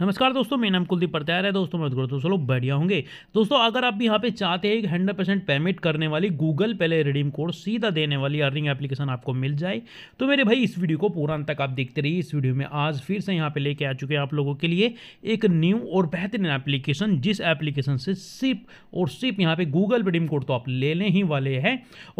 नमस्कार दोस्तों मेरा नाम कुलदीप प्रत्यार है दोस्तों मैं दोस्तों चलो बढ़िया होंगे दोस्तों अगर आप भी यहाँ पे चाहते हैं कि हंड्रेड परसेंट पेमेंट करने वाली गूगल पहले रिडीम कोड सीधा देने वाली अर्निंग एप्लीकेशन आपको मिल जाए तो मेरे भाई इस वीडियो को पूरा अंत तक आप देखते रहिए इस वीडियो में आज फिर से यहाँ पे लेके आ चुके हैं आप लोगों के लिए एक न्यू और बेहतरीन एप्लीकेशन जिस एप्लीकेशन से सिर्फ और सिर्फ यहाँ पे गूगल रिडीम कोड तो आप लेने ही वाले हैं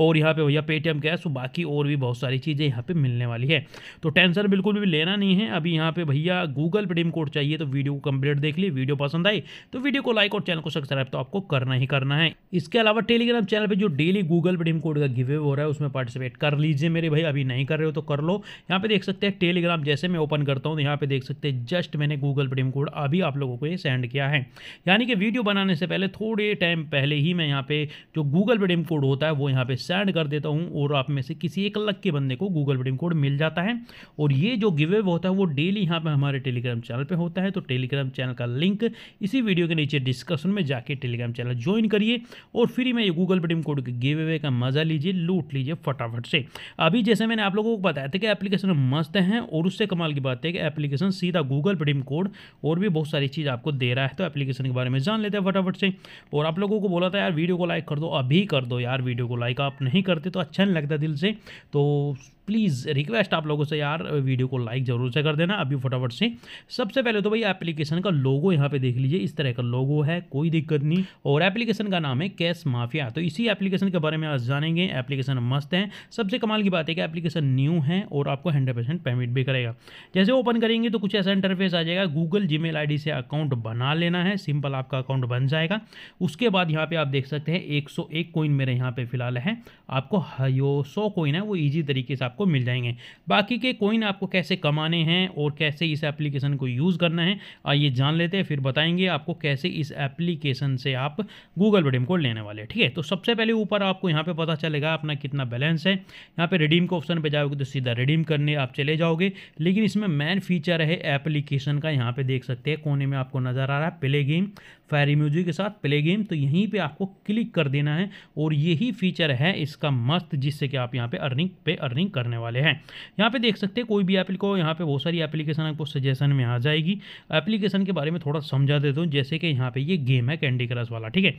और यहाँ पे भैया पेटीएम कैश बाकी और भी बहुत सारी चीज़ें यहाँ पर मिलने वाली है तो टेंशन बिल्कुल भी लेना नहीं है अभी यहाँ पे भैया गूगल रिडीम कोड चाहिए तो तो वीडियो को कंप्लीट देख ली वीडियो पसंद आई तो वीडियो को लाइक और चैनल को सब्सक्राइब तो आपको करना ही करना है इसके अलावा टेलीग्राम चैनल पर जो डेली गूगल पेडीम कोड का गिवे हो रहा है उसमें पार्टिसिपेट कर लीजिए मेरे भाई अभी नहीं कर रहे हो तो कर लो यहाँ पे देख सकते हैं टेलीग्राम जैसे मैं ओपन करता हूँ तो यहाँ पे देख सकते हैं जस्ट मैंने गूगल पेडीम कोड अभी आप लोगों को ये सेंड किया है यानी कि वीडियो बनाने से पहले थोड़े टाइम पहले ही मैं यहाँ पे जो गूगल पेडीम कोड होता है वो यहाँ पे सेंड कर देता हूँ और आप में से किसी एक लक के बंदे को गूगल पेडीम कोड मिल जाता है और ये जो गिवे होता है वो डेली यहाँ पे हमारे टेलीग्राम चैनल पर होता है तो टेलीग्राम चैनल का लिंक इसी वीडियो के नीचे डिस्कशन में जाके टेलीग्राम चैनल ज्वाइन करिए और फ्री में ये गूगल पेटीएम कोड के गिव अवे का मजा लीजिए लूट लीजिए फटाफट से अभी जैसे मैंने आप लोगों को बताया था कि एप्लीकेशन मस्त हैं और उससे कमाल की बात है कि एप्लीकेशन सीधा गूगल पेटीएम कोड और भी बहुत सारी चीज़ आपको दे रहा है तो एप्लीकेशन के बारे में जान लेते हैं फटाफट से और आप लोगों को बोला था यार वीडियो को लाइक कर दो अभी कर दो यार वीडियो को लाइक आप नहीं करते तो अच्छा नहीं लगता दिल से तो प्लीज़ रिक्वेस्ट आप लोगों से यार वीडियो को लाइक ज़रूर से कर देना अभी फटाफट से सबसे पहले तो भाई एप्लीकेशन का लोगो यहाँ पे देख लीजिए इस तरह का लोगो है कोई दिक्कत नहीं और एप्लीकेशन का नाम है कैश माफिया तो इसी एप्लीकेशन के बारे में आज जानेंगे एप्लीकेशन मस्त है सबसे कमाल की बात है कि एप्लीकेशन न्यू है और आपको हंड्रेड पेमेंट भी करेगा जैसे ओपन करेंगे तो कुछ ऐसा इंटरफेस आ जाएगा गूगल जी मेल से अकाउंट बना लेना है सिंपल आपका अकाउंट बन जाएगा उसके बाद यहाँ पर आप देख सकते हैं एक सौ कोइन मेरे यहाँ पर फिलहाल है आपको हयो हाँ, सौ कोइन है वो ईजी तरीके से आप आपको मिल जाएंगे बाकी के कोइन आपको कैसे कमाने हैं और कैसे इस एप्लीकेशन को यूज़ करना है आइए जान लेते हैं फिर बताएंगे आपको कैसे इस एप्लीकेशन से आप गूगल रिडीम कोड लेने वाले ठीक है तो सबसे पहले ऊपर आपको यहाँ पर पता चलेगा अपना कितना बैलेंस है यहाँ पर रिडीम के ऑप्शन पर जाओगे तो सीधा रिडीम करने आप चले जाओगे लेकिन इसमें मेन फीचर है एप्लीकेशन का यहाँ पर देख सकते हैं कोने में आपको नज़र आ रहा है प्ले गेम फायर इम्यूजी के साथ प्ले गेम तो यहीं पे आपको क्लिक कर देना है और यही फीचर है इसका मस्त जिससे कि आप यहाँ पे अर्निंग पे अर्निंग करने वाले हैं यहाँ पे देख सकते हैं कोई भी एप्लीको यहाँ पे बहुत सारी एप्लीकेशन आपको सजेशन में आ जाएगी एप्लीकेशन के बारे में थोड़ा समझा देता हूँ जैसे कि यहाँ पे ये गेम है कैंडी क्रश वाला ठीक है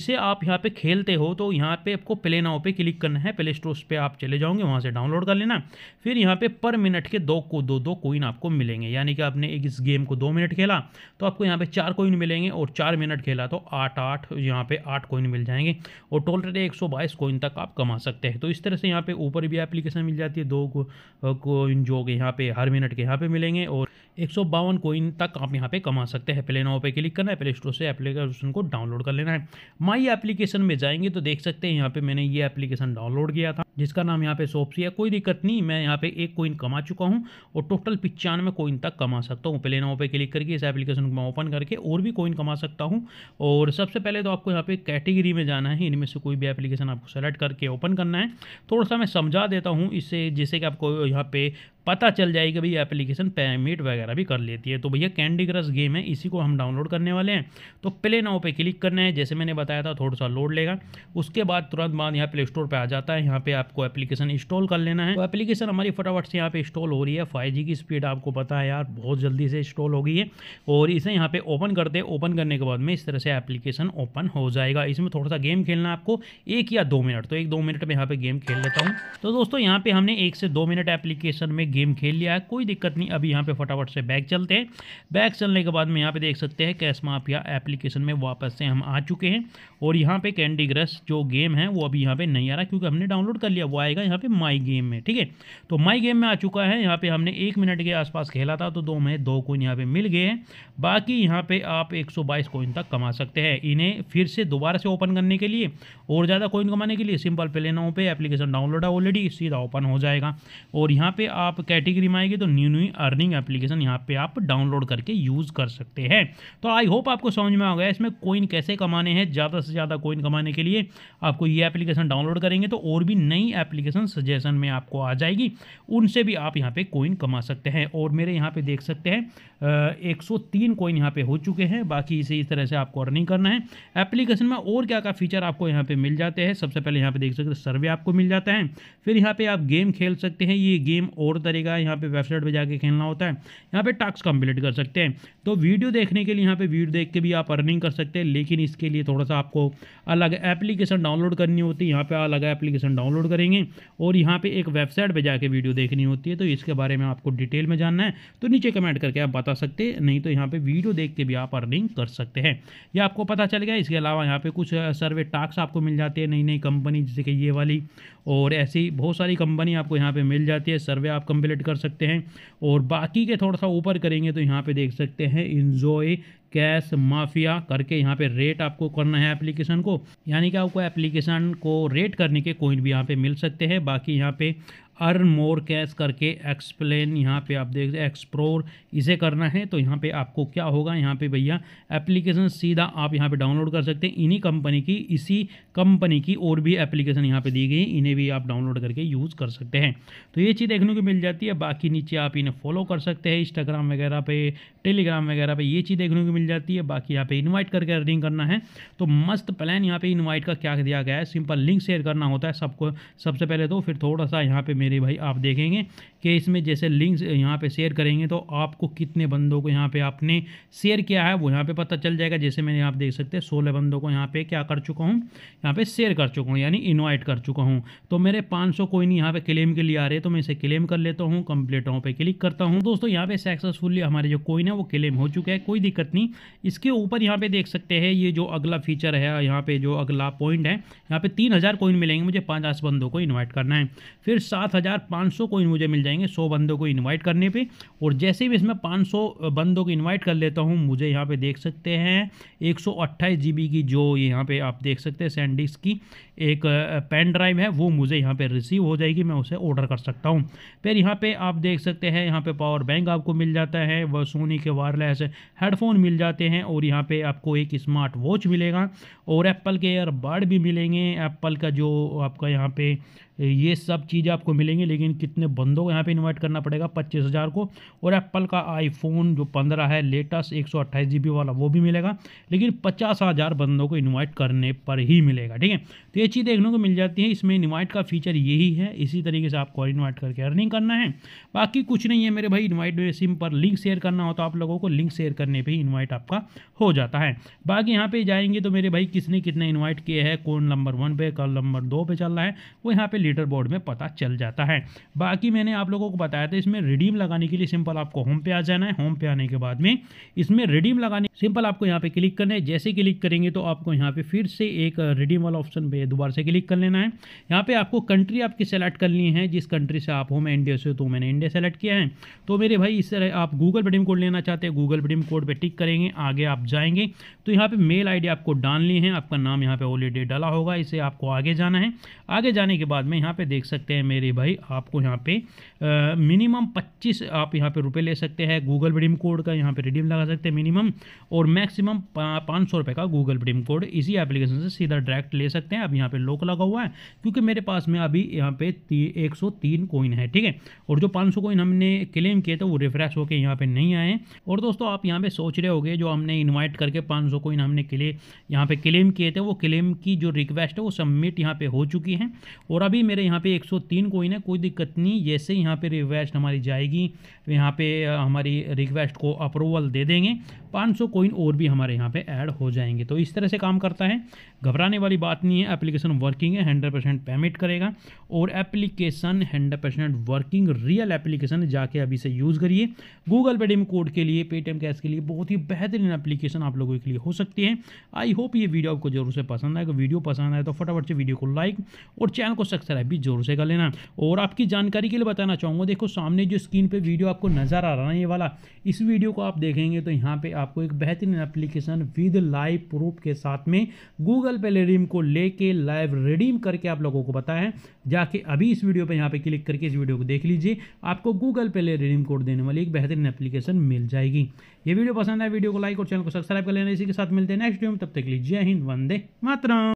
इसे आप यहाँ पे खेलते हो तो यहाँ पे आपको प्ले नाव पर क्लिक करना है प्ले स्टोर पर आप चले जाओगे वहाँ से डाउनलोड कर लेना फिर यहाँ पे पर मिनट के दो को दो दो कोइन आपको मिलेंगे यानी कि आपने इस गेम को दो मिनट खेला तो आपको यहाँ पे चार कोइन मिलेंगे और चार चार मिनट खेला तो आठ आठ यहाँ पे आठ कोइन मिल जाएंगे और टोल रेट एक सौ बाईस कोइन तक आप कमा सकते हैं तो इस तरह से यहाँ पे ऊपर भी एप्लीकेशन मिल जाती है दो कोइन जो कि यहाँ पे हर मिनट के यहाँ पे मिलेंगे और एक सौ बावन कोइन तक आप यहाँ पे कमा सकते हैं प्ले नाव पे क्लिक करना है प्ले स्टोर से एप्लीकेशन को डाउनलोड कर लेना है माई एप्लीकेशन में जाएंगे तो देख सकते हैं यहाँ पे मैंने ये एप्लीकेशन डाउनलोड किया था जिसका नाम यहाँ पे सोपसी है कोई दिक्कत नहीं मैं यहाँ पे एक कोइन कमा चुका हूँ और टोटल पिचानवे कोइन तक कमा सकता हूँ प्ले नाव पे क्लिक करके इस एप्लीकेशन को मैं ओपन करके और भी कोइन कमा सकता हूँ सकता हूँ और सबसे पहले तो आपको यहाँ पे कैटेगरी में जाना है इनमें से कोई भी एप्लीकेशन आपको सेलेक्ट करके ओपन करना है थोड़ा सा मैं समझा देता हूँ इससे जैसे कि आपको यहाँ पे पता चल जाएगी भाई एप्लीकेशन पेमेंट वगैरह भी कर लेती है तो भैया कैंडी क्रश गेम है इसी को हम डाउनलोड करने वाले हैं तो प्ले नाउ पे क्लिक करना है जैसे मैंने बताया था थोड़ा सा लोड लेगा उसके बाद तुरंत बाद यहाँ प्ले स्टोर पर आ जाता है यहाँ पे आपको एप्लीकेशन इंस्टॉल कर लेना है तो एप्लीकेशन हमारी फटाफट से यहाँ पर इंस्टॉल हो रही है फाइव की स्पीड आपको पता है यार बहुत जल्दी से इंस्टॉल हो गई है और इसे यहाँ पर ओपन करते ओपन करने के बाद में इस तरह से एप्लीकेशन ओपन हो जाएगा इसमें थोड़ा सा गेम खेलना आपको एक या दो मिनट तो एक दो मिनट में यहाँ पर गेम खेल लेता हूँ तो दोस्तों यहाँ पर हमने एक से दो मिनट एप्लीकेशन में गेम खेल लिया है कोई दिक्कत नहीं अभी यहाँ पे फटाफट से बैग चलते हैं बैग चलने के बाद में यहाँ पे देख सकते हैं कैश माफिया एप्लीकेशन में वापस से हम आ चुके हैं और यहाँ पे कैंडी क्रश जो गेम है वो अभी यहाँ पे नहीं आ रहा क्योंकि हमने डाउनलोड कर लिया वो आएगा यहाँ पे माई गेम में ठीक है तो माई गेम में आ चुका है यहाँ पे हमने एक मिनट के आसपास खेला था तो दो में दो कोइन यहाँ पे मिल गए हैं बाकी यहाँ पे आप 122 कोइन तक कमा सकते हैं इन्हें फिर से दोबारा से ओपन करने के लिए और ज़्यादा कोइन कमाने के लिए सिंपल प्लेनाओ पे एप्लीकेशन डाउनलोड है ऑलरेडी सीधा ओपन हो जाएगा और यहाँ पे आप कैटेगरी में आएगी तो न्यू न्यू अर्निंग एप्लीकेशन यहाँ पे आप डाउनलोड करके यूज़ कर सकते हैं तो आई होप आपको समझ में आ गया इसमें कोइन कैसे कमाने हैं ज़्यादा से ज़्यादा कोइन कमाने के लिए आपको ये एप्लीकेशन डाउनलोड करेंगे तो और भी नई एप्लीकेशन सजेशन में आपको आ जाएगी उनसे भी आप यहाँ पे कोइन कमा सकते हैं और मेरे यहाँ पे देख सकते हैं एक सौ तीन कोइन यहाँ पे हो चुके हैं बाकी इसे इस तरह से आपको अर्निंग करना है एप्लीकेशन में और क्या क्या फीचर आपको यहाँ पे मिल जाते हैं सबसे पहले यहाँ पे देख सकते हैं सर्वे आपको मिल जाता है फिर यहाँ पे आप गेम खेल सकते हैं ये गेम और तरीका है यहाँ पे वेबसाइट पे जाके खेलना होता है यहाँ पे टास्क कंप्लीट कर सकते हैं तो वीडियो देखने के लिए यहाँ पे वीडियो देख के भी आप अर्निंग कर सकते हैं लेकिन इसके लिए थोड़ा सा आपको अलग एप्लीकेशन डाउनलोड करनी होती है यहाँ पर अलग एप्लीकेशन डाउनलोड करेंगे और यहाँ पर एक वेबसाइट पर जाके वीडियो देखनी होती है तो इसके बारे में आपको डिटेल में जानना है तो नीचे कमेंट करके आप बता सकते हैं नहीं तो यहाँ पर वीडियो देख के भी आप अर्निंग कर सकते हैं ये आपको पता चल गया इसके अलावा यहाँ पर कुछ सर्वे टास्क आपको मिल जाते हैं नई नई कंपनी जैसे कि ये वाली और ऐसी बहुत सारी कंपनी आपको यहाँ पे मिल जाती है सर्वे आप कम कंप्लीट कर सकते हैं और बाकी के थोड़ा सा ऊपर करेंगे तो यहाँ पे देख सकते हैं इन्जॉय कैश माफिया करके यहाँ पे रेट आपको करना है एप्लीकेशन को यानी कि आपको एप्लीकेशन को रेट करने के कोइन भी यहाँ पे मिल सकते हैं बाकी यहाँ पे अर्न मोर कैश करके एक्सप्लेन यहाँ पे आप देख एक्सप्लोर इसे करना है तो यहाँ पे आपको क्या होगा यहाँ पे भैया एप्लीकेशन सीधा आप यहाँ पे डाउनलोड कर सकते हैं इन्हीं कंपनी की इसी कंपनी की और भी एप्लीकेशन यहाँ पे दी गई इन्हें भी आप डाउनलोड करके यूज़ कर सकते हैं तो ये चीज़ देखने को मिल जाती है बाकी नीचे आप इन्हें फॉलो कर सकते हैं इंस्टाग्राम वगैरह पे टेलीग्राम वगैरह पे ये चीज़ देखने को मिल जाती है बाकी यहाँ पर इन्वाइट करके अर्निंग करना है तो मस्त प्लान यहाँ पर इन्वाइट का क्या दिया गया है सिंपल लिंक शेयर करना होता है सबको सबसे पहले तो फिर थोड़ा सा यहाँ पर मेरे भाई आप देखेंगे कि इसमें जैसे लिंक्स यहाँ पे शेयर करेंगे तो आपको कितने बंदों को यहाँ पे आपने शेयर किया है वो यहाँ पे पता चल जाएगा जैसे मैंने आप देख सकते हैं सोलह बंदों को यहाँ पे क्या कर चुका हूँ यहाँ पे शेयर कर चुका हूँ यानी इन्वाइट कर चुका हूँ तो मेरे पाँच सौ कोई नहीं यहाँ पे क्लेम के लिए आ रहे तो मैं इसे क्लेम कर लेता हूँ कंप्लीट हों पर क्लिक करता हूँ दोस्तों यहाँ पे सक्सेसफुली हमारे जो कोइन है वो क्लेम हो चुका है कोई दिक्कत नहीं इसके ऊपर यहाँ पे देख सकते हैं ये जो अगला फीचर है यहाँ पे जो अगला पॉइंट है यहाँ पे तीन हज़ार कोइन मिलेंगे मुझे पचास बंदों को इन्वाइट करना है फिर सात हज़ार पाँच सौ कोइन मुझे मिल जाए जाएंगे सौ बंदों को इन्वाइट करने पे और जैसे भी इसमें पाँच सौ बंदों को इन्वाइट कर लेता हूँ मुझे यहाँ पे देख सकते हैं एक सौ अट्ठाईस जी की जो यहाँ पे आप देख सकते हैं सैंडिक्स की एक पेन ड्राइव है वो मुझे यहाँ पे रिसीव हो जाएगी मैं उसे ऑर्डर कर सकता हूँ फिर यहाँ पर आप देख सकते हैं यहाँ पर पावर बैंक आपको मिल जाता है वह सोनी के वायरलेस हेडफोन मिल जाते हैं और यहाँ पे आपको एक स्मार्ट वॉच मिलेगा और एप्पल के एयरबड भी मिलेंगे एप्पल का जो आपका यहाँ पे ये सब चीज़ आपको मिलेंगी लेकिन कितने बंदों को यहाँ पे इन्वाइट करना पड़ेगा पच्चीस हज़ार को और एप्पल का आईफोन जो पंद्रह है लेटेस्ट एक सौ अट्ठाईस जी वाला वो भी मिलेगा लेकिन पचास हज़ार बंदों को इन्वाइट करने पर ही मिलेगा ठीक है तो ये चीज़ देखने को मिल जाती है इसमें इन्वाइट का फीचर यही है इसी तरीके से आपको इन्वाइट करके अर्निंग करना है बाकी कुछ नहीं है मेरे भाई इन्वाइट सिम पर लिंक शेयर करना हो तो आप लोगों को लिंक शेयर करने पर ही इन्वाइट आपका हो जाता है बाकी यहाँ पर जाएंगे तो मेरे भाई किसने कितने इन्वाइट किए हैं कौन नंबर वन पे कौन नंबर दो पे चल रहा है वो यहाँ पर लीडर बोर्ड में पता चल जाता है बाकी मैंने आप लोगों को बताया था इसमें रिडीम लगाने के लिए सिंपल आपको होम पे आ जाना है होम पे आने के बाद में इसमें रिडीम लगाने सिंपल आपको यहाँ पे क्लिक करना है जैसे क्लिक करेंगे तो आपको यहाँ पे फिर से एक रिडीम uh, वाला ऑप्शन पे दोबारा से क्लिक कर लेना है यहाँ पे आपको कंट्री आपकी सेलेक्ट करनी है जिस कंट्री से आप हो मैं इंडिया से तो मैंने इंडिया सेलेक्ट किया है तो मेरे भाई इस तरह आप गूगल पेटीएम कोड लेना चाहते हैं गूगल पेटीएम कोड पर टिक करेंगे आगे आप जाएंगे तो यहाँ पर मेल आई आपको डालनी है आपका नाम यहाँ पर ऑलरेडी डाला होगा इसे आपको आगे जाना है आगे जाने के बाद में यहाँ पे देख सकते हैं मेरे भाई आपको यहाँ पे मिनिमम 25 आप यहाँ पे रुपए ले सकते हैं गूगल ब्रीम कोड का यहाँ पे रिडीम लगा सकते हैं मिनिमम और मैक्सिमम पाँच सौ का गूगल ब्रीम कोड इसी एप्लीकेशन से सीधा डायरेक्ट ले सकते हैं अब यहाँ पर लोक लगा हुआ है क्योंकि मेरे पास में अभी यहाँ पे एक सौ है ठीक है और जो पाँच सौ हमने क्लेम किए थे वो रिफ्रेश होकर यहाँ पर नहीं आए और दोस्तों आप यहाँ पर सोच रहे हो जो हमने इन्वाइट करके पाँच सौ कोइन हमने क्ले यहाँ पे क्लेम किए थे वो क्लेम की जो रिक्वेस्ट है वो सबमिट यहाँ पे हो चुकी है और अभी ही मेरे यहाँ पे 103 कोइन है कोई दिक्कत नहीं जैसे यहाँ पे रिक्वेस्ट हमारी जाएगी यहाँ पे हमारी रिक्वेस्ट को अप्रूवल दे देंगे 500 कोइन और भी हमारे यहाँ पे ऐड हो जाएंगे तो इस तरह से काम करता है घबराने वाली बात नहीं है एप्लीकेशन वर्किंग है हंड्रेड परसेंट पेमेंट करेगा और application hundred percent working real application जाके अभी से यूज़ करिए गूगल पे कोड के लिए पेटीएम कैश के लिए बहुत ही बेहतरीन एप्लीकेशन आप लोगों के लिए हो सकती है आई होप ये वीडियो आपको जरूर से पसंद आएगा वीडियो पसंद आए तो फटाफट से वीडियो को लाइक और चैनल को सब्सक्राइब भी जरूर से कर लेना और आपकी जानकारी के लिए बताना चाहूँगा देखो सामने जो स्क्रीन पर वीडियो आपको नज़र आ रहा है ये वाला इस वीडियो को आप देखेंगे तो यहाँ पर आपको एक बेहतरीन एप्लीकेशन विद लाइव प्रूफ के साथ में गूगल पे रिडीम को लेके लाइव रिडीम करके आप लोगों को बताया जाके अभी इस वीडियो पे यहाँ पे क्लिक करके इस वीडियो को देख लीजिए आपको गूगल पे रिडीम कोड देने वाली एक बेहतरीन एप्लीकेशन मिल जाएगी ये वीडियो पसंद है वीडियो को लाइक और चैनल को सब्सक्राइब कर लेना इसी के साथ मिलते हैं नेक्स्ट वीडियो में तब तक लीजिए हिंद वंदे मातरम